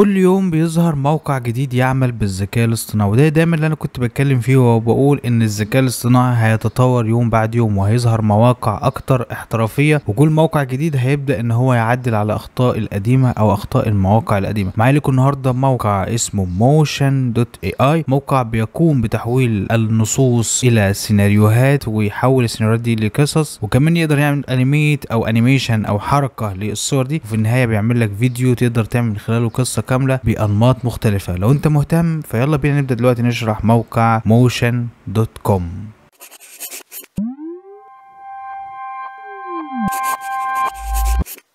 كل يوم بيظهر موقع جديد يعمل بالذكاء الاصطناعي وده دايما اللي انا كنت بتكلم فيه وبقول ان الذكاء الاصطناعي هيتطور يوم بعد يوم وهيظهر مواقع اكتر احترافيه وكل موقع جديد هيبدا ان هو يعدل على اخطاء القديمه او اخطاء المواقع القديمه معايا لكم النهارده موقع اسمه موشن دوت اي اي موقع بيقوم بتحويل النصوص الى سيناريوهات ويحول السيناريوهات دي لقصص وكمان يقدر يعمل انيميت او انيميشن او حركه للصور دي وفي النهايه بيعمل لك فيديو تقدر تعمل خلاله قصه كامله بانماط مختلفه لو انت مهتم فيلا بينا نبدا دلوقتي نشرح موقع موشن دوت كوم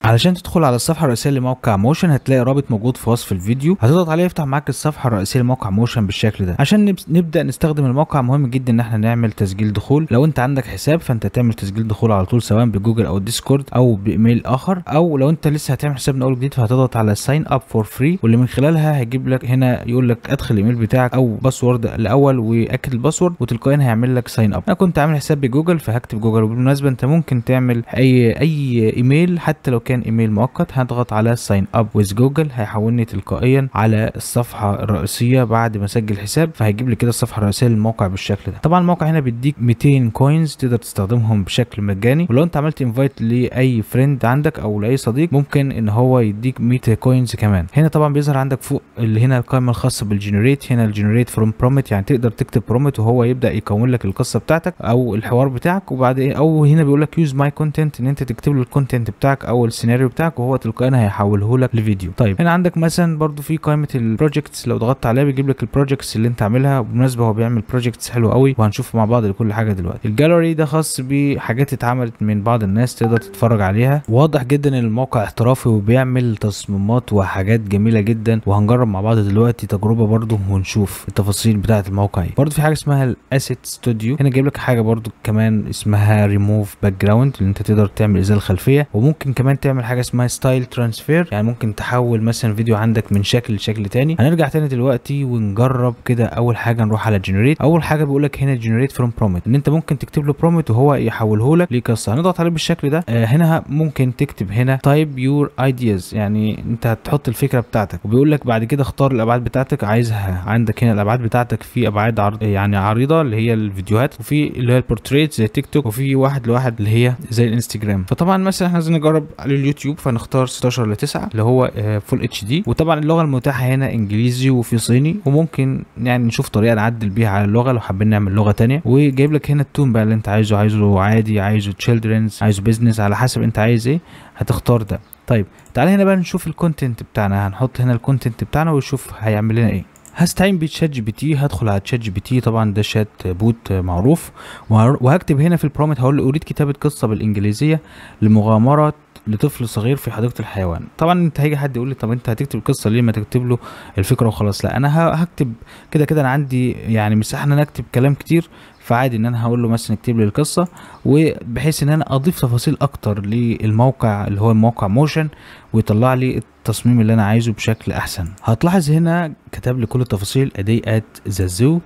علشان تدخل على الصفحه الرئيسيه لموقع موشن هتلاقي رابط موجود في وصف الفيديو هتضغط عليه يفتح معاك الصفحه الرئيسيه لموقع موشن بالشكل ده عشان نبدا نستخدم الموقع مهم جدا ان احنا نعمل تسجيل دخول لو انت عندك حساب فانت تعمل تسجيل دخول على طول سواء بجوجل او الديسكورد او بايميل اخر او لو انت لسه هتعمل حساب من اول جديد فهتضغط على ساين اب فور فري واللي من خلالها هيجيب لك هنا يقول لك ادخل الايميل بتاعك او باسورد الاول واكد الباسورد وتلقائيا هيعمل لك ساين اب انا كنت عامل حساب بجوجل فهكتب جوجل وبالمناسبه انت ممكن تعمل اي اي ايميل حتى لو كان كان ايميل مؤقت هضغط على ساين اب ويز جوجل هيحولني تلقائيا على الصفحه الرئيسيه بعد ما اسجل حساب فهيجيب لي كده الصفحه الرئيسيه للموقع بالشكل ده طبعا الموقع هنا بيديك 200 كوينز تقدر تستخدمهم بشكل مجاني ولو انت عملت انفايت لاي فريند عندك او لاي صديق ممكن ان هو يديك 100 كوينز كمان هنا طبعا بيظهر عندك فوق اللي هنا القائمه الخاصه بالجنريت هنا الجنريت فروم برومت يعني تقدر تكتب برومت وهو يبدا يكون لك القصه بتاعتك او الحوار بتاعك وبعد ايه او هنا بيقول لك يوز ماي كونتنت ان انت تكتب له الكونتنت بتاعك او السي السيناريو بتاعك وهو تلقائيا هيحوله لك لفيديو طيب هنا عندك مثلا برضو في قائمه البروجكتس لو ضغطت عليها بيجيب لك البروجكتس اللي انت عاملها بالمناسبه هو بيعمل بروجكتس حلوه قوي وهنشوف مع بعض لكل حاجه دلوقتي الجاليري ده خاص بحاجات اتعملت من بعض الناس تقدر تتفرج عليها واضح جدا ان الموقع احترافي وبيعمل تصميمات وحاجات جميله جدا وهنجرب مع بعض دلوقتي تجربه برضو ونشوف التفاصيل بتاعه الموقع ايه برضو في حاجه اسمها الاسيت ستوديو هنا جايب لك حاجه برضو كمان اسمها ريموف باك جراوند اللي انت تقدر تعمل ازاله خلفيه وممكن كمان تعمل تعمل حاجه اسمها ستايل ترانسفير يعني ممكن تحول مثلا فيديو عندك من شكل لشكل تاني هنرجع تاني دلوقتي ونجرب كده اول حاجه نروح على جنريت اول حاجه بيقول لك هنا جنريت فروم برومت ان انت ممكن تكتب له برومت وهو يحوله لك لقصه هنضغط عليه بالشكل ده آه هنا ممكن تكتب هنا تايب يور ايدياز يعني انت هتحط الفكره بتاعتك وبيقول لك بعد كده اختار الابعاد بتاعتك عايزها عندك هنا الابعاد بتاعتك في ابعاد عرض يعني عريضه اللي هي الفيديوهات وفي اللي هي البورتريت زي تيك توك وفي واحد لواحد اللي هي زي الانستجرام فطبعا مثلا احنا عايزين نجرب على اليوتيوب فنختار 16 ل 9 اللي هو فول اتش دي وطبعا اللغه المتاحه هنا انجليزي وفي صيني وممكن يعني نشوف طريقه نعدل بيها على اللغه لو حابين نعمل لغه ثانيه وجايب لك هنا التون بقى اللي انت عايزه عايزه عادي عايزه تشيلدرنز عايزه بيزنس على حسب انت عايز ايه هتختار ده طيب تعال هنا بقى نشوف الكونتنت بتاعنا هنحط هنا الكونتنت بتاعنا ونشوف هيعمل لنا ايه هستعين بتشات جي بي تي هدخل على تشات جي بي تي طبعا ده شات بوت معروف وهكتب هنا في البرومت هقول له اريد كتابه قصه بالانجليزيه لمغامره لطفل صغير في حديقه الحيوان طبعا انت هيجي حد يقول لي طب انت هتكتب القصه ليه ما تكتب له الفكره وخلاص لا انا هكتب كده كده انا عندي يعني مساحه ان انا اكتب كلام كتير فعادي ان انا هقول له مثلا اكتب لي القصه وبحيث ان انا اضيف تفاصيل اكتر للموقع اللي هو موقع موشن ويطلع لي التصميم اللي انا عايزه بشكل احسن هتلاحظ هنا كتب لي كل التفاصيل ادي ات ذا زو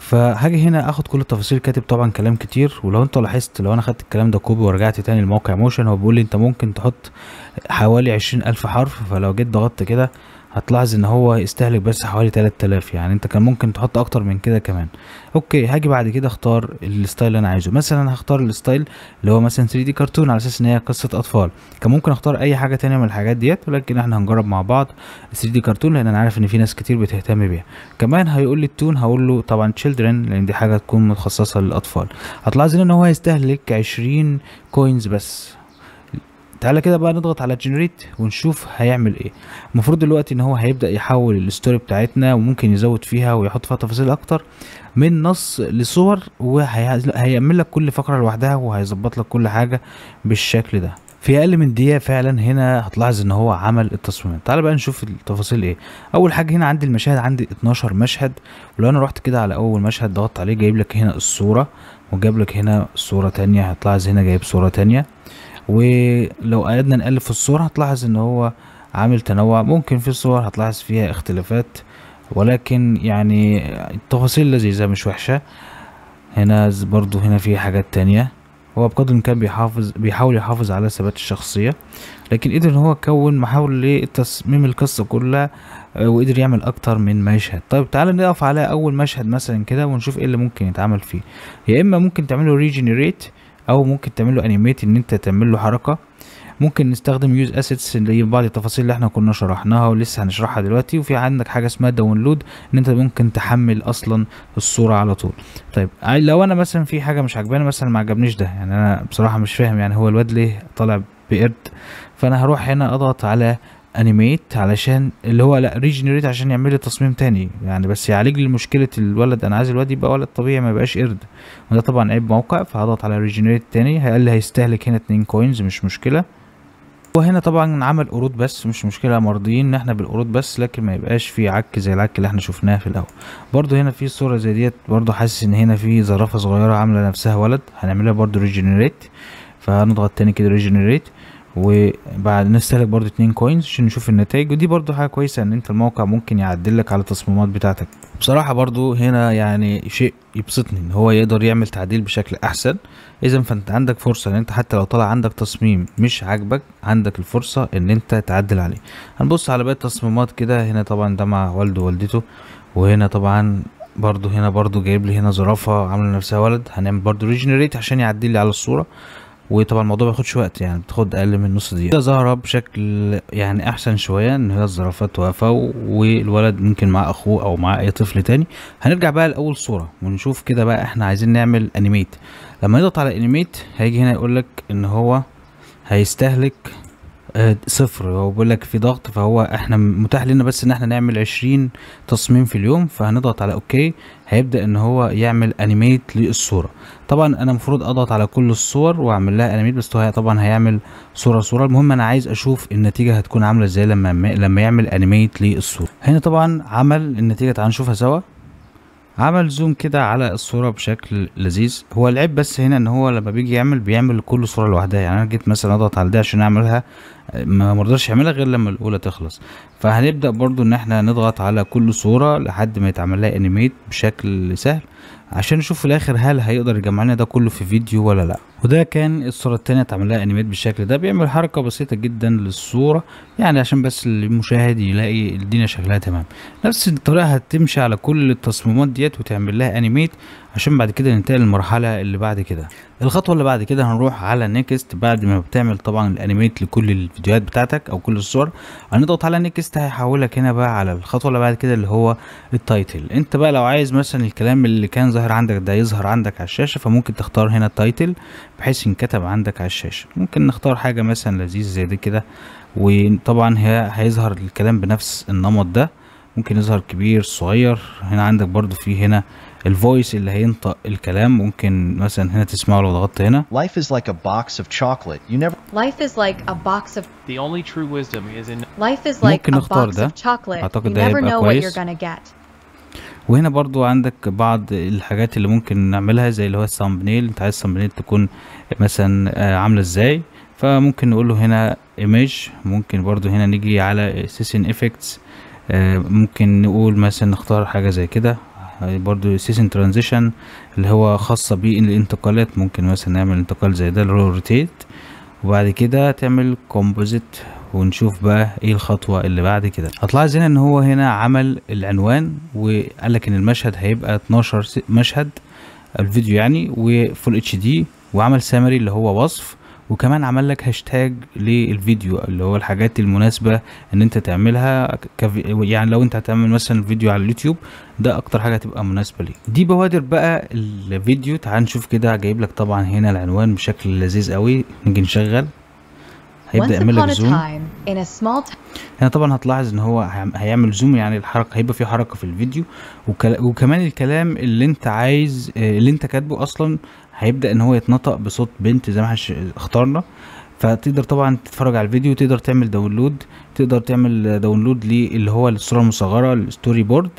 فهاجي هنا اخد كل التفاصيل كاتب طبعا كلام كتير ولو انت لاحظت لو انا خدت الكلام ده كوبي ورجعت تاني لموقع موشن هو بيقول لي انت ممكن تحط حوالي عشرين الف حرف فلو جيت ضغطت كده هتلاحظ ان هو يستهلك بس حوالي 3000 يعني انت كان ممكن تحط اكتر من كده كمان اوكي هاجي بعد كده اختار الستايل اللي انا عايزه مثلا هختار الستايل اللي هو مثلا 3 دي كرتون على اساس ان هي قصه اطفال كان ممكن اختار اي حاجه تانية من الحاجات ديت ولكن احنا هنجرب مع بعض 3 دي كرتون لان انا عارف ان في ناس كتير بتهتم بيها كمان هيقول لي التون هقول له طبعا تشيلدرن لان دي حاجه تكون متخصصه للاطفال هتلاحظ ان هو هيستهلك 20 كوينز بس تعالى كده بقى نضغط على جنريت ونشوف هيعمل ايه المفروض دلوقتي ان هو هيبدا يحول الستوري بتاعتنا وممكن يزود فيها ويحط فيها تفاصيل اكتر من نص لصور وهيعمل لك كل فقره لوحدها وهيظبط لك كل حاجه بالشكل ده في اقل من دقيقه فعلا هنا هتلاحظ ان هو عمل التصميم تعال بقى نشوف التفاصيل ايه اول حاجه هنا عندي المشاهد عندي 12 مشهد ولو انا رحت كده على اول مشهد ضغطت عليه جايب لك هنا الصوره وجاب لك هنا صوره تانية هتلاحظ هنا جايب صوره تانية ولو قعدنا نقلب في الصور هتلاحظ ان هو عامل تنوع ممكن في صور هتلاحظ فيها اختلافات ولكن يعني التفاصيل لذيذة مش وحشة هنا برضو هنا في حاجات تانية هو بقدر الامكان بيحافظ بيحاول يحافظ على ثبات الشخصية لكن قدر ان هو كون محاول لتصميم القصة كلها آه، وقدر يعمل اكتر من مشهد طيب تعال نقف على اول مشهد مثلا كده ونشوف ايه اللي ممكن يتعمل فيه يا اما ممكن تعمله ريجنريت او ممكن تعمل له انيميت ان انت تعمل له حركه ممكن نستخدم يوز اسيتس اللي بعض التفاصيل اللي احنا كنا شرحناها ولسه هنشرحها دلوقتي وفي عندك حاجه اسمها داونلود ان انت ممكن تحمل اصلا الصوره على طول طيب لو انا مثلا في حاجه مش عجباني مثلا ما عجبنيش ده يعني انا بصراحه مش فاهم يعني هو الواد ليه طالع بقرد فانا هروح هنا اضغط على انيميت علشان اللي هو لا ريجنريت عشان يعمل لي تصميم تاني يعني بس يعالج لي مشكله الولد انا عايز الولد يبقى ولد طبيعي ما يبقاش قرد وده طبعا عيب موقع فهضغط على ريجنريت تاني هيقل لي هيستهلك هنا 2 كوينز مش مشكله وهنا طبعا عمل قروض بس مش مشكله مرضيين ان احنا بالقروض بس لكن ما يبقاش في عك زي العك اللي احنا شفناه في الاول برضو هنا في صوره زي ديت برضو حاسس ان هنا في زرافه صغيره عامله نفسها ولد هنعملها برضو ريجنريت فهنضغط تاني كده ريجنريت وبعد نستهلك برضو اتنين كوينز عشان نشوف النتائج ودي برضو حاجه كويسه ان انت الموقع ممكن يعدل لك على التصميمات بتاعتك بصراحه برضو هنا يعني شيء يبسطني ان هو يقدر يعمل تعديل بشكل احسن اذا فانت عندك فرصه ان انت حتى لو طلع عندك تصميم مش عاجبك عندك الفرصه ان انت تعدل عليه هنبص على باقي التصميمات كده هنا طبعا ده مع والده ووالدته وهنا طبعا برضو هنا برضو جايب لي هنا زرافه عامله نفسها ولد هنعمل برضو ريجنريت عشان يعدل لي على الصوره وطبعا الموضوع ما بياخدش وقت يعني بتاخد اقل من نص دقيقه ظاهره بشكل يعني احسن شويه ان هي الزرافات واقفه والولد ممكن مع اخوه او مع اي طفل تاني هنرجع بقى لاول صوره ونشوف كده بقى احنا عايزين نعمل انيميت لما نضغط على انيميت هيجي هنا يقول لك ان هو هيستهلك آه، صفر هو بيقول لك في ضغط فهو احنا متاح لنا بس ان احنا نعمل 20 تصميم في اليوم فهنضغط على اوكي هيبدا ان هو يعمل انيميت للصوره طبعا انا المفروض اضغط على كل الصور واعمل لها انيميت بس هو طبعا هيعمل صوره صوره المهم انا عايز اشوف النتيجه هتكون عامله ازاي لما لما يعمل انيميت للصوره هنا طبعا عمل النتيجه تعال نشوفها سوا عمل زوم كده على الصورة بشكل لذيذ هو العيب بس هنا ان هو لما بيجي يعمل بيعمل لكل صورة لوحدها يعني انا جيت مثلا اضغط على ده عشان اعملها ما مرضاش يعملها غير لما الاولى تخلص فهنبدأ برضو ان احنا نضغط على كل صورة لحد ما يتعمل لها انيميت بشكل سهل عشان نشوف في الاخر هل هيقدر يجمع لنا ده كله في فيديو ولا لا وده كان الصورة التانية تعملها انيميت بالشكل ده بيعمل حركة بسيطة جدا للصورة يعني عشان بس المشاهد يلاقي الدنيا شكلها تمام نفس الطريقة هتمشي على كل التصميمات ديت وتعمل لها انيميت عشان بعد كده ننتقل للمرحلة اللي بعد كده الخطوة اللي بعد كده هنروح على نيكست بعد ما بتعمل طبعا الانيميت لكل الفيديوهات بتاعتك او كل الصور هنضغط على نيكست هيحولك هنا بقى على الخطوة اللي بعد كده اللي هو التايتل انت بقى لو عايز مثلا الكلام اللي كان ظاهر عندك ده يظهر عندك على الشاشة فممكن تختار هنا التايتل بحيث ينكتب عندك على الشاشة ممكن نختار حاجة مثلا لذيذة زي دي كده وطبعا هي هيظهر الكلام بنفس النمط ده ممكن يظهر كبير صغير هنا عندك برضو في هنا الفويس اللي هينطق الكلام ممكن مثلا هنا تسمعه لو ضغطت هنا Life is like a box of chocolate you never Life is like a box of The only true wisdom is in Life is like a box of chocolate you never know what you're gonna get وهنا برضو عندك بعض الحاجات اللي ممكن نعملها زي اللي هو الثامبنيل انت عايز الثامبنيل تكون مثلا آه، عامله ازاي فممكن نقول له هنا ايمج ممكن برضو هنا نيجي على سيسن افكتس آه، ممكن نقول مثلا نختار حاجه زي كده برضو سيسن ترانزيشن اللي هو خاصه بالانتقالات ممكن مثلا نعمل انتقال زي ده الروتيت روتيت وبعد كده تعمل كومبوزيت ونشوف بقى ايه الخطوه اللي بعد كده هتلاحظ هنا ان هو هنا عمل العنوان وقال لك ان المشهد هيبقى 12 مشهد الفيديو يعني وفول اتش دي وعمل سامري اللي هو وصف وكمان عمل لك هاشتاج للفيديو اللي هو الحاجات المناسبه ان انت تعملها يعني لو انت هتعمل مثلا فيديو على اليوتيوب ده اكتر حاجه هتبقى مناسبه ليك دي بوادر بقى الفيديو تعال نشوف كده جايب لك طبعا هنا العنوان بشكل لذيذ قوي نيجي نشغل هيبدا يعمل لك زوم هنا طبعا هتلاحظ ان هو هيعمل زوم يعني الحركه هيبقى في حركه في الفيديو وكمان الكلام اللي انت عايز آه، اللي انت كاتبه اصلا هيبدا ان هو يتنطق بصوت بنت زي ما احنا اخترنا فتقدر طبعا تتفرج على الفيديو تقدر تعمل داونلود تقدر تعمل داونلود للي هو الصوره المصغره الستوري بورد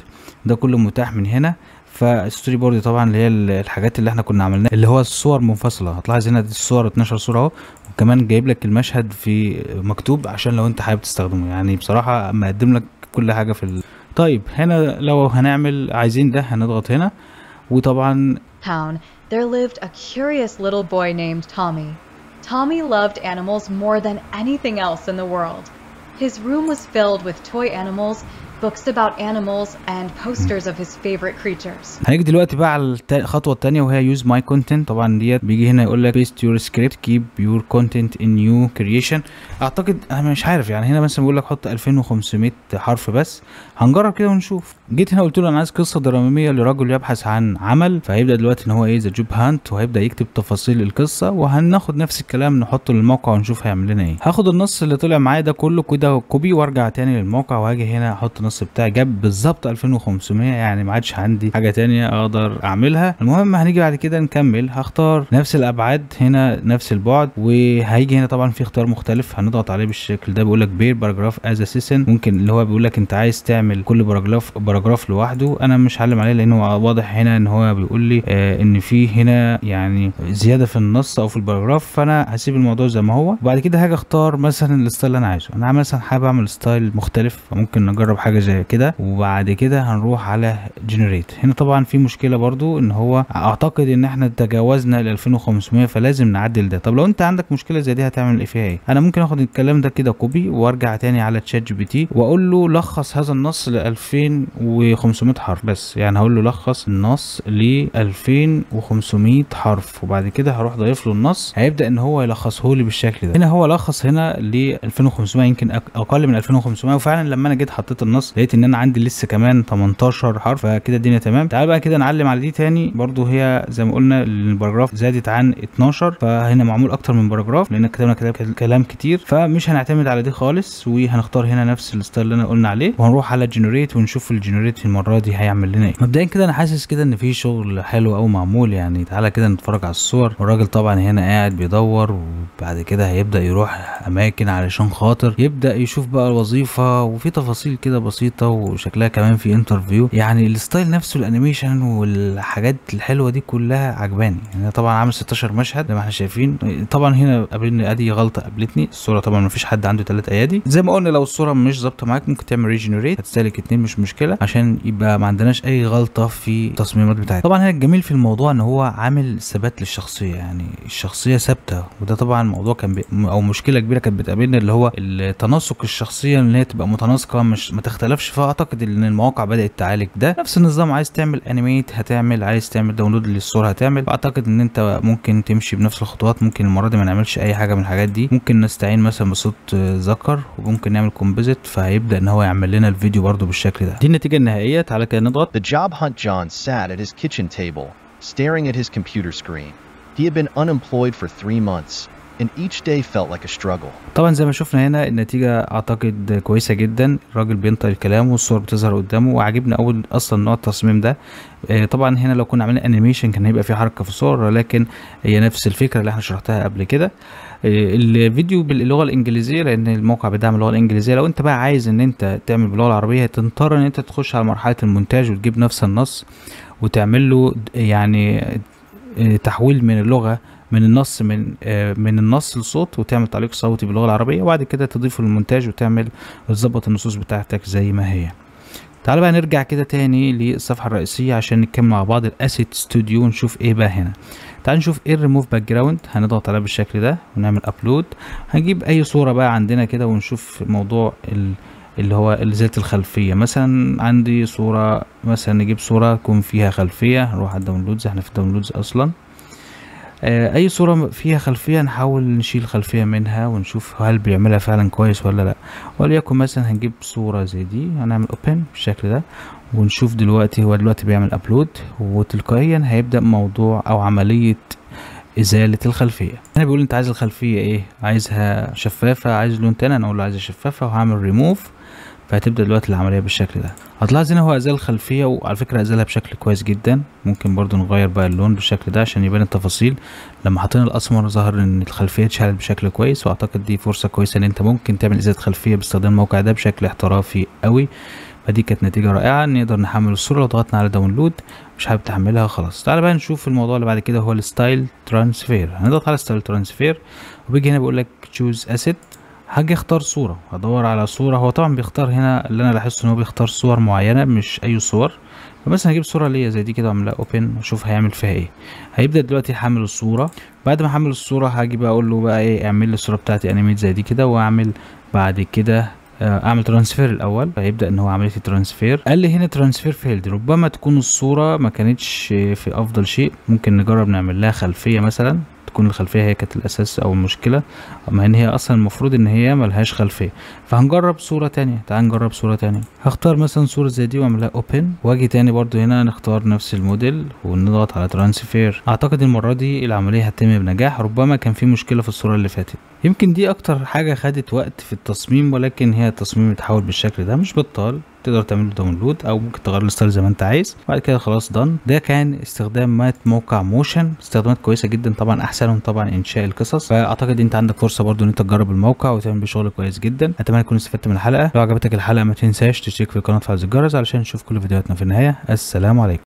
ده كله متاح من هنا فالستوري بورد طبعا اللي هي الحاجات اللي احنا كنا عملناها اللي هو الصور منفصله هتلاحظ هنا دي الصور 12 صوره اهو كمان جايب لك المشهد في مكتوب عشان لو انت حابب تستخدمه يعني بصراحه مقدم لك كل حاجه في ال... طيب هنا لو هنعمل عايزين ده هنضغط هنا وطبعا town there lived a curious little boy named Tommy. Tommy loved animals more than anything else in the world. His room was filled with toy animals books about animals and posters of his favorite creatures. هنيجي دلوقتي بقى على الخطوه الثانيه وهي use my content طبعا ديت بيجي هنا يقول لك paste your script keep your content in new creation اعتقد انا مش عارف يعني هنا مثلا بيقول لك حط 2500 حرف بس هنجرب كده ونشوف جيت هنا قلت له انا عايز قصه دراميه لرجل يبحث عن عمل فهيبدا دلوقتي ان هو ايه ذا جوب هانت وهيبدا يكتب تفاصيل القصه وهناخد نفس الكلام نحطه للموقع ونشوف هيعمل لنا ايه هاخد النص اللي طلع معايا ده كله كده كوبي وارجع تاني للموقع واجي هنا احط نص النص بتاع جاب بالظبط 2500 يعني ما عادش عندي حاجه تانية اقدر اعملها المهم هنيجي بعد كده نكمل هختار نفس الابعاد هنا نفس البعد وهيجي هنا طبعا في اختيار مختلف هنضغط عليه بالشكل ده بيقول لك بير باراجراف از اسيسن ممكن اللي هو بيقول لك انت عايز تعمل كل باراجراف باراجراف لوحده انا مش هعلم عليه لان هو واضح هنا ان هو بيقول لي آه ان في هنا يعني زياده في النص او في الباراجراف فانا هسيب الموضوع زي ما هو وبعد كده هاجي اختار مثلا الستايل اللي انا عايزه انا مثلا حابب اعمل ستايل مختلف فممكن نجرب حاجه زي كده وبعد كده هنروح على جنريت هنا طبعا في مشكله برضو ان هو اعتقد ان احنا تجاوزنا ال 2500 فلازم نعدل ده طب لو انت عندك مشكله زي دي هتعمل إيه فيها ايه انا ممكن اخد الكلام ده كده كوبي وارجع تاني على تشات جي بي تي واقول له لخص هذا النص ل 2500 حرف بس يعني هقول له لخص النص ل 2500 حرف وبعد كده هروح ضايف له النص هيبدا ان هو يلخصه لي بالشكل ده هنا هو لخص هنا ل 2500 يمكن اقل من 2500 وفعلا لما انا جيت حطيت النص ونص لقيت ان انا عندي لسه كمان 18 حرف فكده الدنيا تمام تعال بقى كده نعلم على دي تاني برضو هي زي ما قلنا الباراجراف زادت عن 12 فهنا معمول اكتر من باراجراف لان كتبنا كلام كتير فمش هنعتمد على دي خالص وهنختار هنا نفس الستايل اللي انا قلنا عليه وهنروح على جنريت ونشوف الجنريت المره دي هيعمل لنا ايه مبدئيا كده انا حاسس كده ان في شغل حلو قوي معمول يعني تعالى كده نتفرج على الصور والراجل طبعا هنا قاعد بيدور وبعد كده هيبدا يروح اماكن علشان خاطر يبدا يشوف بقى الوظيفه وفي تفاصيل كده بسيطه وشكلها كمان في انترفيو يعني الستايل نفسه الانيميشن والحاجات الحلوه دي كلها عجباني يعني طبعا عامل 16 مشهد زي ما احنا شايفين طبعا هنا قابلني ادي غلطه قابلتني الصوره طبعا ما فيش حد عنده ثلاث ايادي زي ما قلنا لو الصوره مش ظابطه معاك ممكن تعمل ريجنريت هتستهلك اثنين مش مشكله عشان يبقى ما عندناش اي غلطه في التصميمات بتاعتنا طبعا هنا الجميل في الموضوع ان هو عامل ثبات للشخصيه يعني الشخصيه ثابته وده طبعا موضوع كان بي... او مشكله كبيره كبيره كانت بتقابلنا اللي هو التناسق الشخصيه ان هي تبقى متناسقه مش ما تختلفش فاعتقد ان المواقع بدات تعالج ده نفس النظام عايز تعمل انيميت هتعمل عايز تعمل داونلود للصوره هتعمل فاعتقد ان انت ممكن تمشي بنفس الخطوات ممكن المره دي ما نعملش اي حاجه من الحاجات دي ممكن نستعين مثلا بصوت ذكر وممكن نعمل كومبوزيت فهيبدا ان هو يعمل لنا الفيديو برده بالشكل ده دي النتيجه النهائيه تعالى كده نضغط The job hunt John sat at his kitchen table staring at his computer screen. He had been unemployed for three months and each day felt like a struggle. طبعا زي ما شفنا هنا النتيجة اعتقد كويسة جدا الراجل بينطق الكلام والصور بتظهر قدامه وعجبني اول اصلا نوع التصميم ده آه، طبعا هنا لو كنا عملنا انيميشن كان هيبقى في حركة في الصور لكن هي نفس الفكرة اللي احنا شرحتها قبل كده آه، الفيديو باللغة الانجليزية لان الموقع بيدعم اللغة الانجليزية لو انت بقى عايز ان انت تعمل باللغة العربية تضطر ان انت تخش على مرحلة المونتاج وتجيب نفس النص وتعمل له يعني آه، تحويل من اللغة من النص من آه، من النص لصوت وتعمل تعليق صوتي باللغه العربيه وبعد كده تضيفه للمونتاج وتعمل وتظبط النصوص بتاعتك زي ما هي تعال بقى نرجع كده تاني للصفحه الرئيسيه عشان نكمل مع بعض الاسيت ستوديو ونشوف ايه بقى هنا تعال نشوف ايه الريموف باك جراوند هنضغط عليها بالشكل ده ونعمل ابلود هنجيب اي صوره بقى عندنا كده ونشوف موضوع ال اللي هو ذات الخلفيه مثلا عندي صوره مثلا نجيب صوره تكون فيها خلفيه نروح على الداونلودز احنا في الداونلودز اصلا آه، اي صورة فيها خلفية نحاول نشيل خلفية منها ونشوف هل بيعملها فعلا كويس ولا لا وليكن مثلا هنجيب صورة زي دي هنعمل اوبن بالشكل ده ونشوف دلوقتي هو دلوقتي بيعمل ابلود وتلقائيا هيبدأ موضوع او عملية ازالة الخلفية انا بيقول انت عايز الخلفية ايه عايزها شفافة عايز لون تاني انا اقول له عايزها شفافة وهعمل ريموف فهتبدا دلوقتي العمليه بالشكل ده هتلاحظ هنا هو ازال الخلفيه وعلى فكره ازالها بشكل كويس جدا ممكن برضو نغير بقى اللون بالشكل ده عشان يبان التفاصيل لما حطينا الاسمر ظهر ان الخلفيه اتشالت بشكل كويس واعتقد دي فرصه كويسه ان انت ممكن تعمل ازاله خلفيه باستخدام الموقع ده بشكل احترافي قوي فدي كانت نتيجه رائعه نقدر نحمل الصوره لو ضغطنا على داونلود مش حابب تحملها خلاص تعال بقى نشوف الموضوع اللي بعد كده هو الستايل ترانسفير هنضغط على ستايل ترانسفير وبيجي هنا بيقول لك تشوز اسيت هاجي اختار صورة هدور على صورة هو طبعا بيختار هنا اللي انا لاحظت ان هو بيختار صور معينة مش اي صور فمثلا هجيب صورة ليا زي دي كده واعملها اوبن واشوف هيعمل فيها ايه هيبدأ دلوقتي يحمل الصورة بعد ما احمل الصورة هاجي بقى اقول له بقى ايه اعمل لي الصورة بتاعتي انيميت زي دي كده واعمل بعد كده آه، اعمل ترانسفير الاول هيبدا ان هو عمليه الترانسفير قال لي هنا ترانسفير فيلد ربما تكون الصوره ما كانتش في افضل شيء ممكن نجرب نعمل لها خلفيه مثلا تكون الخلفيه هي كانت الاساس او المشكله مع ان هي اصلا المفروض ان هي ملهاش خلفيه فهنجرب صوره تانية تعال نجرب صوره تانية هختار مثلا صوره زي دي واعملها اوبن واجي تاني برضو هنا نختار نفس الموديل ونضغط على ترانسفير اعتقد المره دي العمليه هتتم بنجاح ربما كان في مشكله في الصوره اللي فاتت يمكن دي اكتر حاجه خدت وقت في التصميم ولكن هي التصميم اتحول بالشكل ده مش بطال تقدر تعمل له داونلود او ممكن تغير له زي ما انت عايز وبعد كده خلاص دان ده كان استخدامات موقع موشن استخدامات كويسه جدا طبعا احسنهم طبعا انشاء القصص فاعتقد انت عندك فرصه برضو ان انت تجرب الموقع وتعمل بيه شغل كويس جدا اتمنى تكون استفدت من الحلقه لو عجبتك الحلقه ما تنساش تشترك في القناه وتفعل الجرس علشان نشوف كل فيديوهاتنا في النهايه السلام عليكم